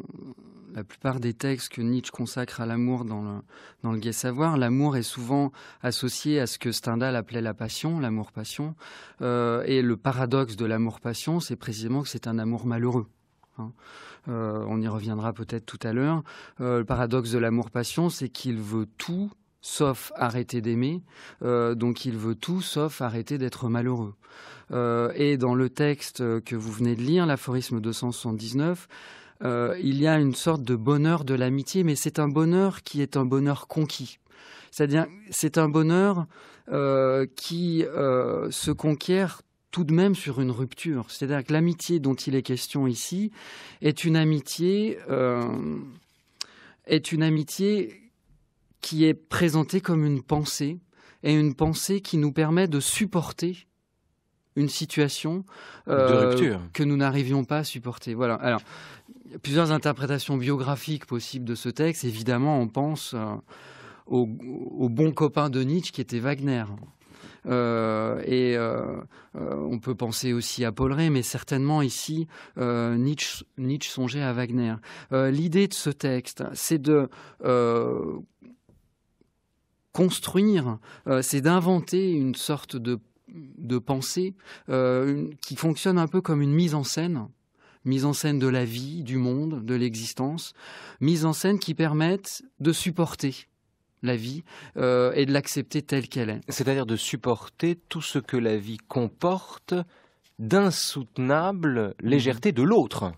la plupart des textes que Nietzsche consacre à l'amour dans le, dans Gai Savoir, l'amour est souvent associé à ce que Stendhal appelait la passion, l'amour-passion. Euh, et le paradoxe de l'amour-passion, c'est précisément que c'est un amour malheureux. Hein. on y reviendra peut-être tout à l'heure. le paradoxe de l'amour-passion, c'est qu'il veut tout, sauf arrêter d'aimer, euh, donc il veut tout sauf arrêter d'être malheureux. Euh, et dans le texte que vous venez de lire, l'aphorisme 279, euh, il y a une sorte de bonheur de l'amitié, mais c'est un bonheur qui est un bonheur conquis. C'est-à-dire, c'est un bonheur qui se conquiert tout de même sur une rupture. C'est-à-dire que l'amitié dont il est question ici est une amitié, est une amitié qui est présenté comme une pensée, et une pensée qui nous permet de supporter une situation euh, que nous n'arrivions pas à supporter. Voilà. Alors, plusieurs interprétations biographiques possibles de ce texte. Évidemment, on pense euh, au, bon copain de Nietzsche qui était Wagner. Euh, et euh, on peut penser aussi à Paul Ray, mais certainement ici, Nietzsche songeait à Wagner. L'idée de ce texte, c'est de construire, euh, c'est d'inventer une sorte de, pensée euh, qui fonctionne un peu comme une mise en scène, mise en scène de la vie, du monde, de l'existence, mise en scène qui permette de supporter la vie euh, et de l'accepter telle qu'elle est. C'est-à-dire de supporter tout ce que la vie comporte d'insoutenable mhm. légèreté de l'autre.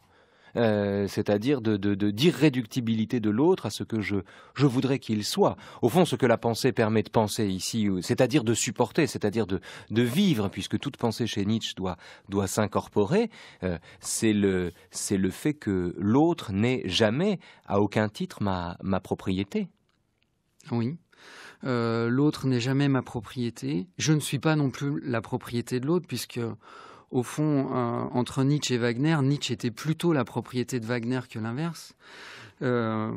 Euh, c'est-à-dire de, d'irréductibilité de, l'autre à ce que je, voudrais qu'il soit. Au fond, ce que la pensée permet de penser ici, euh, c'est-à-dire de supporter, c'est-à-dire de, vivre, puisque toute pensée chez Nietzsche doit, s'incorporer, euh, c'est, le, fait que l'autre n'est jamais, à aucun titre, ma, ma propriété. Oui. l'autre n'est jamais ma propriété. Je ne suis pas non plus la propriété de l'autre, puisque au fond, euh, entre Nietzsche et Wagner, Nietzsche était plutôt la propriété de Wagner que l'inverse. Euh,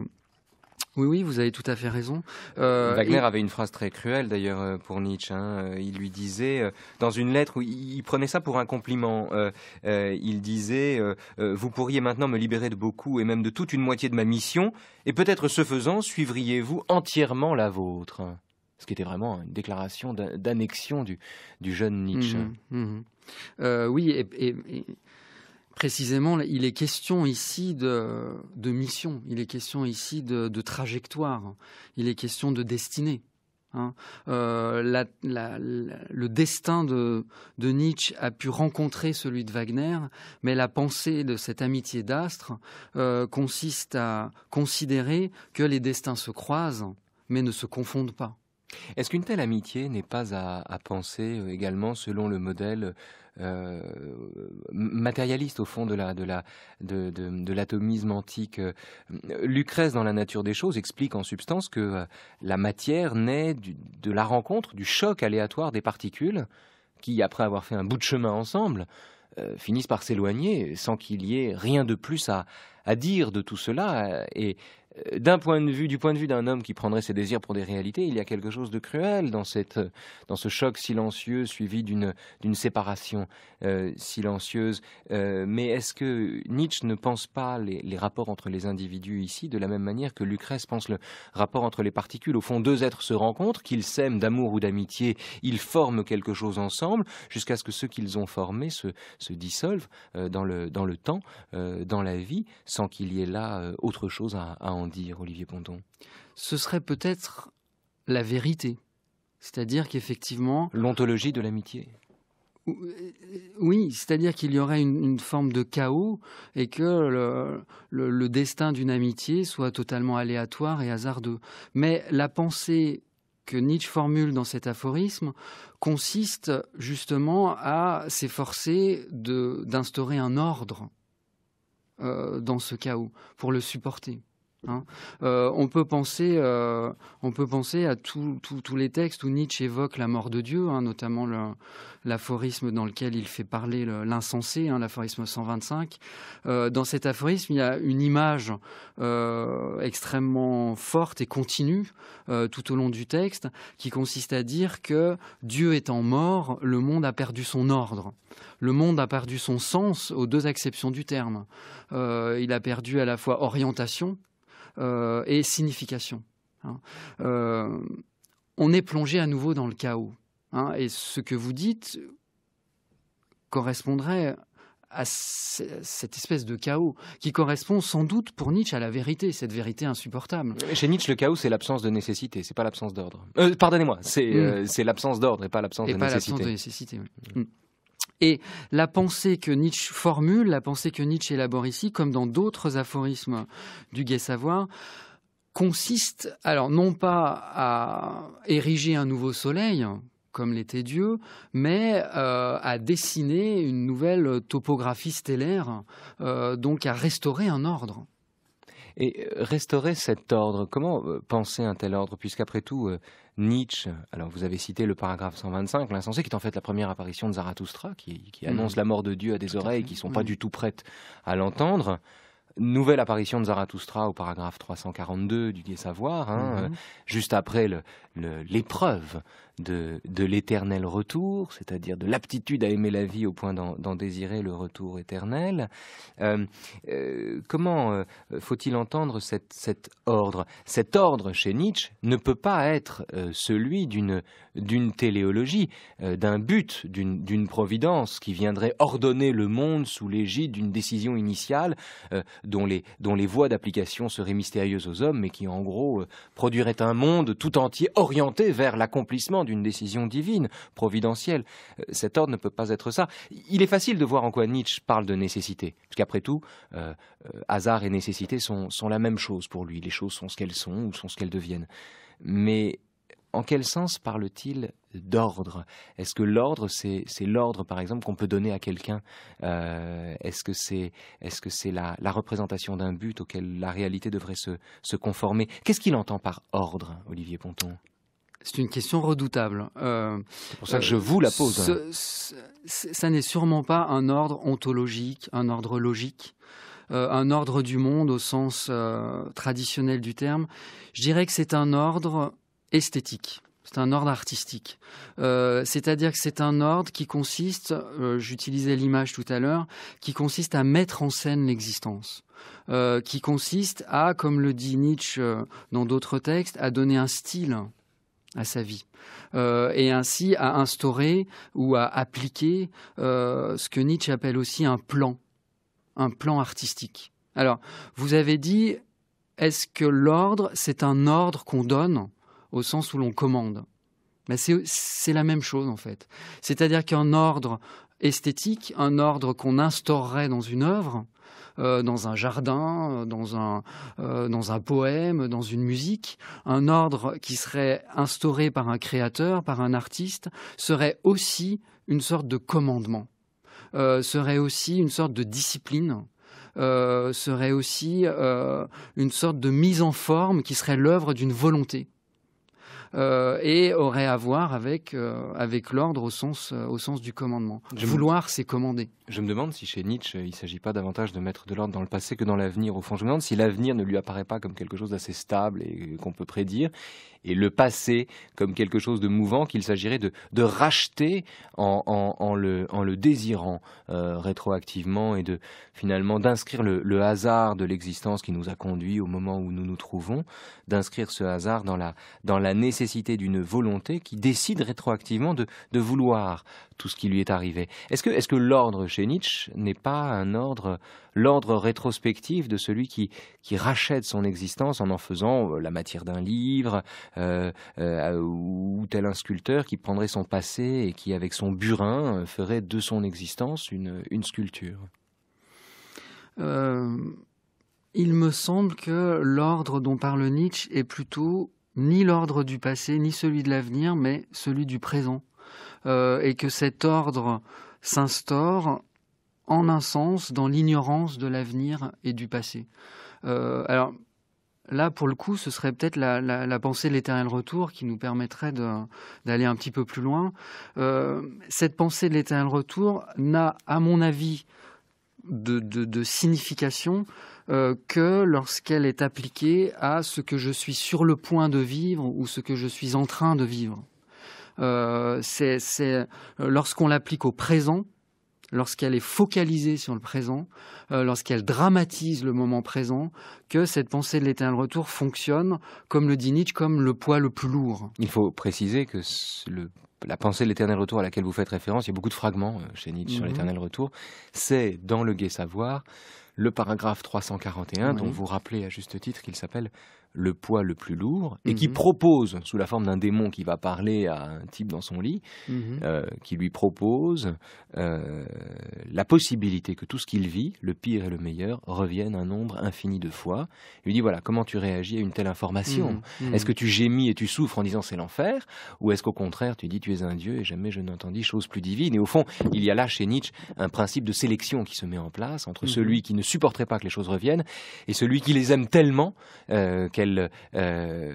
oui, oui, vous avez tout à fait raison. Euh, Wagner avait une phrase très cruelle d'ailleurs pour Nietzsche. Hein. Il lui disait, dans une lettre où il, prenait ça pour un compliment, il disait Vous pourriez maintenant me libérer de beaucoup et même de toute une moitié de ma mission, et peut-être ce faisant, suivriez-vous entièrement la vôtre ce qui était vraiment une déclaration d'annexion du, jeune Nietzsche. Mhm, mhm. Euh, oui, et, précisément, il est question ici de, mission, il est question ici de, trajectoire, il est question de destinée. Hein. Euh, le destin de, Nietzsche a pu rencontrer celui de Wagner, mais la pensée de cette amitié d'astre euh, consiste à considérer que les destins se croisent, mais ne se confondent pas. Est-ce qu'une telle amitié n'est pas à, penser euh, également selon le modèle euh, matérialiste au fond de l'atomisme antique euh, Lucrèce dans la nature des choses explique en substance que la matière naît de la rencontre du choc aléatoire des particules qui après avoir fait un bout de chemin ensemble finissent par s'éloigner sans qu'il y ait rien de plus à, à dire de tout cela et euh, d'un point de vue, du point de vue d'un homme qui prendrait ses désirs pour des réalités, il y a quelque chose de cruel dans, cette, euh, dans ce choc silencieux suivi d'une séparation euh, silencieuse. mais est-ce que Nietzsche ne pense pas les, les, rapports entre les individus ici de la même manière que Lucrèce pense le rapport entre les particules Au fond, deux êtres se rencontrent, qu'ils s'aiment d'amour ou d'amitié, ils forment quelque chose ensemble, jusqu'à ce que ceux qu'ils ont formés se, se dissolvent dans, le, dans le temps, dans la vie, sans qu'il y ait là autre chose à, à dire, Olivier Ponton, ce serait peut-être la vérité. C'est-à-dire qu'effectivement... L'ontologie de l'amitié. Euh, oui, c'est-à-dire qu'il y aurait une, forme de chaos et que le, destin d'une amitié soit totalement aléatoire et hasardeux. Mais la pensée que Nietzsche formule dans cet aphorisme consiste justement à s'efforcer d'instaurer un ordre euh, dans ce chaos pour le supporter. Hein. Euh, euh, on, peut penser, à tous les textes où Nietzsche évoque la mort de Dieu, hein, notamment l'aphorisme dans lequel il fait parler l'insensé, hein, l'aphorisme 125. Euh, dans cet aphorisme, il y a une image extrêmement forte et continue tout au long du texte qui consiste à dire que Dieu étant mort, le monde a perdu son ordre. Le monde a perdu son sens aux deux acceptions du terme. il a perdu à la fois orientation, euh, et signification. Hein. Euh, on est plongé à nouveau dans le chaos. Hein, et ce que vous dites correspondrait à cette espèce de chaos qui correspond sans doute pour Nietzsche à la vérité, cette vérité insupportable. Chez Nietzsche, le chaos, c'est l'absence de nécessité, c'est pas l'absence d'ordre. Euh, pardonnez-moi, mm. c'est l'absence d'ordre et pas l'absence de, nécessité. pas l'absence de nécessité. Et la pensée que Nietzsche formule, la pensée que Nietzsche élabore ici, comme dans d'autres aphorismes du Gai Savoir, consiste alors non pas à ériger un nouveau soleil, comme l'était Dieu, mais euh, à dessiner une nouvelle topographie stellaire, euh, donc à restaurer un ordre. Et euh, restaurer cet ordre, comment penser un tel ordre Puisqu'après tout, Nietzsche. Alors vous avez cité le paragraphe 125, l'insensé, qui est en fait la première apparition de Zarathustra, qui, mm. annonce la mort de Dieu à des oreilles qui ne sont mm. pas du tout prêtes à l'entendre. Nouvelle apparition de Zarathustra au paragraphe 342 du Dieu Savoir, hein, mm-hmm. euh, juste après l'épreuve de, l'éternel retour, c'est-à-dire de l'aptitude à aimer la vie au point d'en désirer le retour éternel. Euh, euh, comment euh, faut-il entendre cet ordre Cet ordre, chez Nietzsche, ne peut pas être celui d'une téléologie, d'un but, d'une providence qui viendrait ordonner le monde sous l'égide d'une décision initiale dont, les, dont les voies d'application seraient mystérieuses aux hommes, mais qui en gros produirait un monde tout entier orienté vers l'accomplissement d'une décision divine, providentielle. Euh, cet ordre ne peut pas être ça. Il est facile de voir en quoi Nietzsche parle de nécessité, puisqu'après tout, euh, euh, hasard et nécessité sont, la même chose pour lui. Les choses sont ce qu'elles sont ou sont ce qu'elles deviennent. Mais en quel sens parle-t-il d'ordre Est-ce que l'ordre, c'est, l'ordre, par exemple, qu'on peut donner à quelqu'un Est-ce que c'est, est la, représentation d'un but auquel la réalité devrait se, se conformer Qu'est-ce qu'il entend par ordre, Olivier Ponton c'est une question redoutable. Euh, c'est pour ça que je vous la pose. ça n'est sûrement pas un ordre ontologique, un ordre logique. Euh, un ordre du monde au sens euh, traditionnel du terme. Je dirais que c'est un ordre esthétique. C'est un ordre artistique. C'est-à-dire que c'est un ordre qui consiste, j'utilisais l'image tout à l'heure, qui consiste à mettre en scène l'existence. qui consiste à, comme le dit Nietzsche dans d'autres textes, à donner un style à sa vie euh, et ainsi à instaurer ou à appliquer euh, ce que Nietzsche appelle aussi un plan, un plan artistique. Alors, vous avez dit, est-ce que l'ordre, c'est un ordre qu'on donne au sens où l'on commande ben, C'est la même chose en fait. C'est-à-dire qu'un ordre esthétique, un ordre qu'on instaurerait dans une œuvre, euh, dans un jardin, euh, euh, dans un, poème, dans une musique. Un ordre qui serait instauré par un créateur, par un artiste, serait aussi une sorte de commandement, serait aussi une sorte de discipline. serait aussi une sorte de mise en forme qui serait l'œuvre d'une volonté. Euh, et aurait à voir avec, euh, l'ordre euh, au sens, du commandement. Vouloir, c'est commander. Je me demande si chez Nietzsche, il ne s'agit pas davantage de mettre de l'ordre dans le passé que dans l'avenir. Au fond, je me demande si l'avenir ne lui apparaît pas comme quelque chose d'assez stable et qu'on peut prédire, et, le passé comme quelque chose de mouvant qu'il s'agirait de, racheter en, le, désirant euh, rétroactivement et de finalement d'inscrire le, hasard de l'existence qui nous a conduit au moment où nous nous trouvons, d'inscrire ce hasard dans la, nécessité d'une volonté qui décide rétroactivement de vouloir tout ce qui lui est arrivé. Est-ce que, l'ordre chez Nietzsche n'est pas un ordre, l'ordre rétrospectif de celui qui, rachète son existence en en faisant euh, la matière d'un livre, euh, euh, ou tel un sculpteur qui prendrait son passé et qui, avec son burin, ferait de son existence une, sculpture Il me semble que l'ordre dont parle Nietzsche est plutôt ni l'ordre du passé, ni celui de l'avenir, mais celui du présent. Euh, et que cet ordre s'instaure en un sens dans l'ignorance de l'avenir et du passé. Euh, alors là, pour le coup, ce serait peut-être la, pensée de l'éternel retour qui nous permettrait d'aller un petit peu plus loin. Euh, cette pensée de l'éternel retour n'a, à mon avis, de, signification que lorsqu'elle est appliquée à ce que je suis sur le point de vivre ou ce que je suis en train de vivre. Euh, c'est euh, lorsqu'on l'applique au présent, lorsqu'elle est focalisée sur le présent, euh, lorsqu'elle dramatise le moment présent, que cette pensée de l'éternel retour fonctionne, comme le dit Nietzsche, comme le poids le plus lourd. Il faut préciser que la pensée de l'éternel retour à laquelle vous faites référence, il y a beaucoup de fragments chez Nietzsche sur mhm. l'éternel retour, c'est dans le gai savoir le paragraphe 341 dont vous rappelez à juste titre qu'il s'appelle le poids le plus lourd et qui mhm. propose, sous la forme d'un démon qui va parler à un type dans son lit, mhm. euh, qui lui propose euh, la possibilité que tout ce qu'il vit, le pire et le meilleur, revienne un nombre infini de fois. Il lui dit voilà, comment tu réagis à une telle information mhm. Est-ce que tu gémis et tu souffres en disant c'est l'enfer Ou est-ce qu'au contraire tu dis tu es un dieu et jamais je n'entendis chose plus divine Et au fond, il y a là chez Nietzsche un principe de sélection qui se met en place entre celui qui ne supporterait pas que les choses reviennent et celui qui les aime tellement euh, qu'elles euh,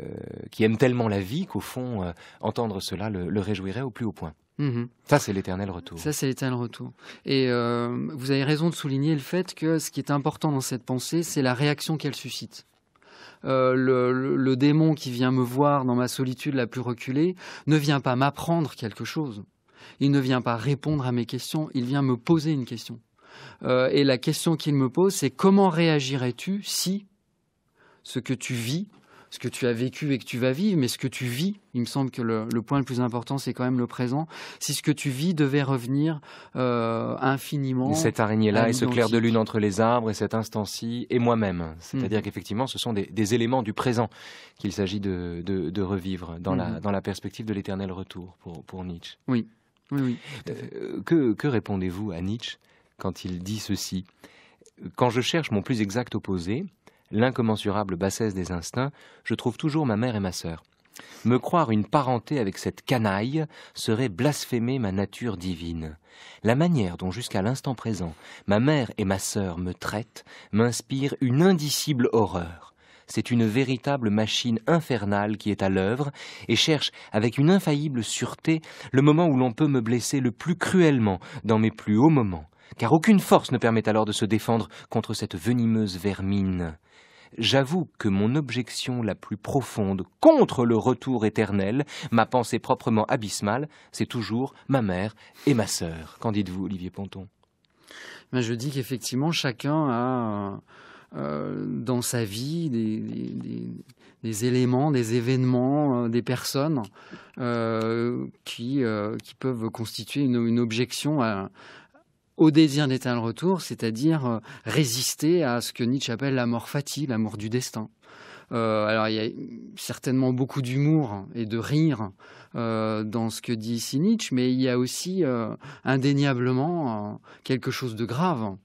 qui aime tellement la vie qu'au fond, euh, entendre cela le, réjouirait au plus haut point. Mhm. Ça, c'est l'éternel retour. Ça, c'est l'éternel retour. Et euh, vous avez raison de souligner le fait que ce qui est important dans cette pensée, c'est la réaction qu'elle suscite. le, démon qui vient me voir dans ma solitude la plus reculée ne vient pas m'apprendre quelque chose. Il ne vient pas répondre à mes questions, il vient me poser une question. et la question qu'il me pose, c'est comment réagirais-tu si ce que tu vis, ce que tu as vécu et que tu vas vivre, mais ce que tu vis, il me semble que le, point le plus important, c'est quand même le présent. Si ce que tu vis devait revenir euh, infiniment. Cette araignée-là et ce clair de lune entre les arbres et cet instant-ci et moi-même. C'est-à-dire mm. qu'effectivement, ce sont des, éléments du présent qu'il s'agit de, revivre mm-hmm. dans, la, perspective de l'éternel retour pour, Nietzsche. Oui, oui, oui. Euh, que répondez-vous à Nietzsche quand il dit ceci Quand je cherche mon plus exact opposé, l'incommensurable bassesse des instincts, je trouve toujours ma mère et ma sœur. Me croire une parenté avec cette canaille serait blasphémer ma nature divine. La manière dont jusqu'à l'instant présent ma mère et ma sœur me traitent m'inspire une indicible horreur. C'est une véritable machine infernale qui est à l'œuvre et cherche avec une infaillible sûreté le moment où l'on peut me blesser le plus cruellement dans mes plus hauts moments, car aucune force ne permet alors de se défendre contre cette venimeuse vermine. J'avoue que mon objection la plus profonde contre le retour éternel, ma pensée proprement abysmale, c'est toujours ma mère et ma sœur. Qu'en dites-vous, Olivier Ponton ben, Je dis qu'effectivement, chacun a euh, euh, dans sa vie des, éléments, des événements, euh, des personnes qui, peuvent constituer une objection à, au désir le retour, c'est-à-dire euh, résister à ce que Nietzsche appelle mort fati, l'amour du destin. Euh, alors il y a certainement beaucoup d'humour et de rire euh, dans ce que dit ici Nietzsche, mais il y a aussi indéniablement quelque chose de grave.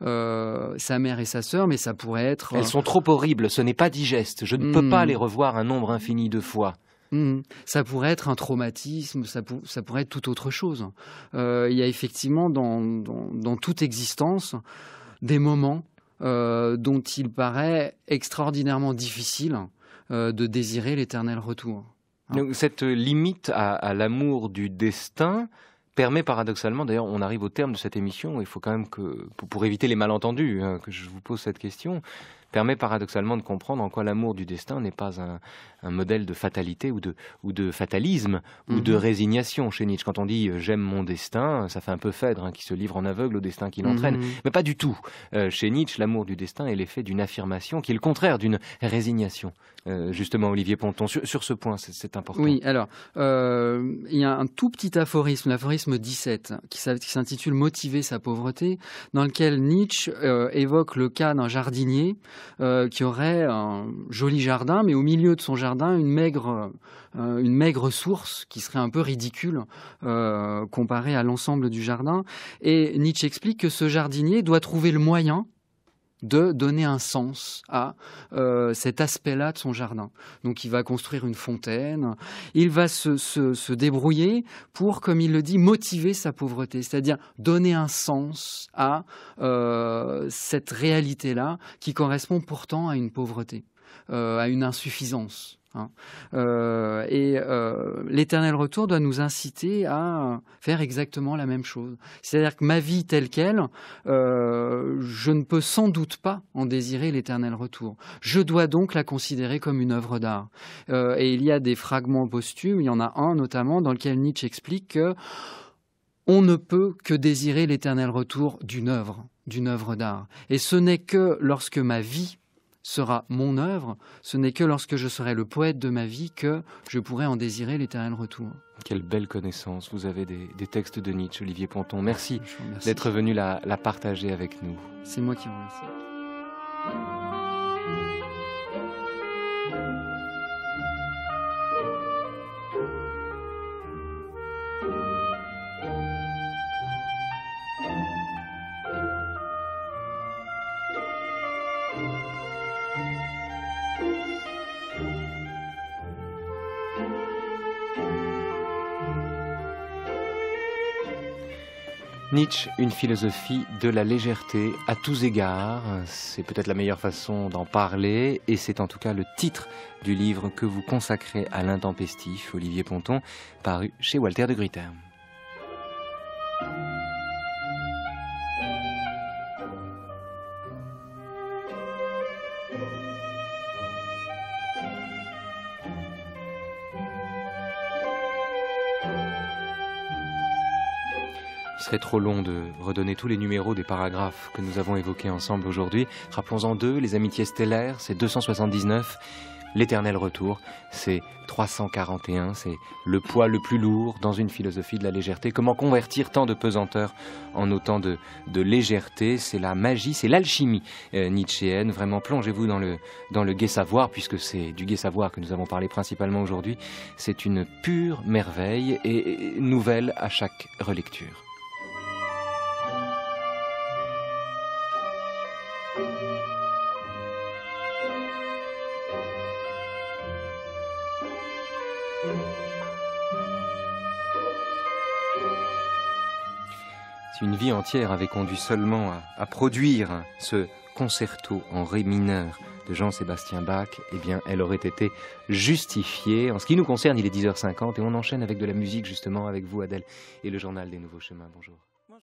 sa mère et sa sœur, mais ça pourrait être. Elles sont trop horribles, ce n'est pas digeste. Je ne peux hmm. pas les revoir un nombre infini de fois. Mmh. Ça pourrait être un traumatisme, ça, pourrait être tout autre chose. Euh, il y a effectivement dans, toute existence des moments euh, dont il paraît extraordinairement difficile euh, de désirer l'éternel retour. Hein. cette limite à, l'amour du destin, permet paradoxalement, d'ailleurs on arrive au terme de cette émission, il faut quand même que, pour, éviter les malentendus, hein, que je vous pose cette question, permet paradoxalement de comprendre en quoi l'amour du destin n'est pas un, un modèle de fatalité ou de, ou de fatalisme ou de mhm. résignation chez Nietzsche. Quand on dit euh, j'aime mon destin, ça fait un peu Phèdre hein, qui se livre en aveugle au destin qui l'entraîne, mhm. mais pas du tout. Euh, chez Nietzsche, l'amour du destin est l'effet d'une affirmation qui est le contraire d'une résignation. Euh, justement, Olivier Ponton, sur, sur ce point, c'est important. Oui, alors, il y a un tout petit aphorisme, l'aphorisme 17, qui s'intitule Motiver sa pauvreté, dans lequel Nietzsche évoque le cas d'un jardinier qui aurait un joli jardin, mais au milieu de son jardin, euh, une maigre, source qui serait un peu ridicule euh, comparée à l'ensemble du jardin. Et Nietzsche explique que ce jardinier doit trouver le moyen de donner un sens à euh, cet aspect-là de son jardin. Donc il va construire une fontaine, il va se, débrouiller pour, comme il le dit, motiver sa pauvreté, c'est-à-dire donner un sens à cette réalité-là qui correspond pourtant à une pauvreté, à une insuffisance. Hein. Euh, et euh, l'éternel retour doit nous inciter à faire exactement la même chose. C'est-à-dire que ma vie telle qu'elle, euh, je ne peux sans doute pas en désirer l'éternel retour. Je dois donc la considérer comme une œuvre d'art. et il y a des fragments posthumes, il y en a un notamment dans lequel Nietzsche explique que on ne peut que désirer l'éternel retour d'une œuvre, d'une œuvre d'art. Et ce n'est que lorsque ma vie sera mon œuvre, ce n'est que lorsque je serai le poète de ma vie que je pourrai en désirer l'éternel retour. Quelle belle connaissance. Vous avez des, textes de Nietzsche, Olivier Ponton. Merci, d'être venu la, la, partager avec nous. C'est moi qui vous remercie. Nietzsche, une philosophie de la légèreté à tous égards, c'est peut-être la meilleure façon d'en parler et c'est en tout cas le titre du livre que vous consacrez à l'intempestif, Olivier Ponton, paru chez Walter de Gruyter. trop long de redonner tous les numéros des paragraphes que nous avons évoqués ensemble aujourd'hui. Rappelons-en deux, les amitiés stellaires, c'est 279. L'éternel retour, c'est 341, c'est le poids le plus lourd dans une philosophie de la légèreté. Comment convertir tant de pesanteur en autant de, légèreté C'est la magie, c'est l'alchimie euh, nietzschéenne. Vraiment, plongez-vous dans le, dans le gai savoir, puisque c'est du gai savoir que nous avons parlé principalement aujourd'hui. C'est une pure merveille et nouvelle à chaque relecture. entière avait conduit seulement à, produire ce concerto en ré mineur de Jean-Sébastien Bach, eh bien, elle aurait été justifiée. En ce qui nous concerne, il est 10h50 et on enchaîne avec de la musique justement avec vous, Adèle, et le journal des Nouveaux Chemins. Bonjour.